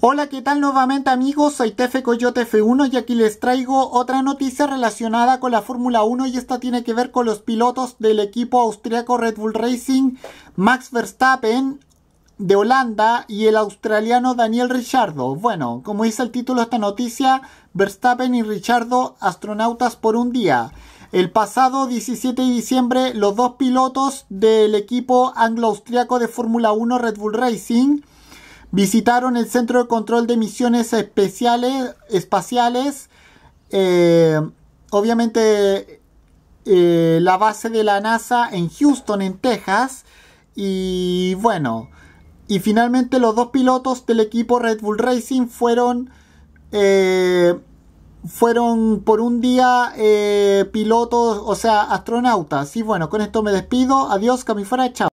Hola, ¿qué tal nuevamente amigos? Soy Tefe Coyote F1 y aquí les traigo otra noticia relacionada con la Fórmula 1 y esta tiene que ver con los pilotos del equipo austriaco Red Bull Racing, Max Verstappen de Holanda y el australiano Daniel Richardo. Bueno, como dice el título de esta noticia, Verstappen y Richardo, astronautas por un día. El pasado 17 de diciembre, los dos pilotos del equipo anglo-austriaco de Fórmula 1 Red Bull Racing Visitaron el Centro de Control de Misiones Especiales, Espaciales. Eh, obviamente eh, la base de la NASA en Houston, en Texas. Y bueno, y finalmente los dos pilotos del equipo Red Bull Racing fueron, eh, fueron por un día pilotos, o sea, astronautas. Y bueno, con esto me despido. Adiós, Camifora, chao.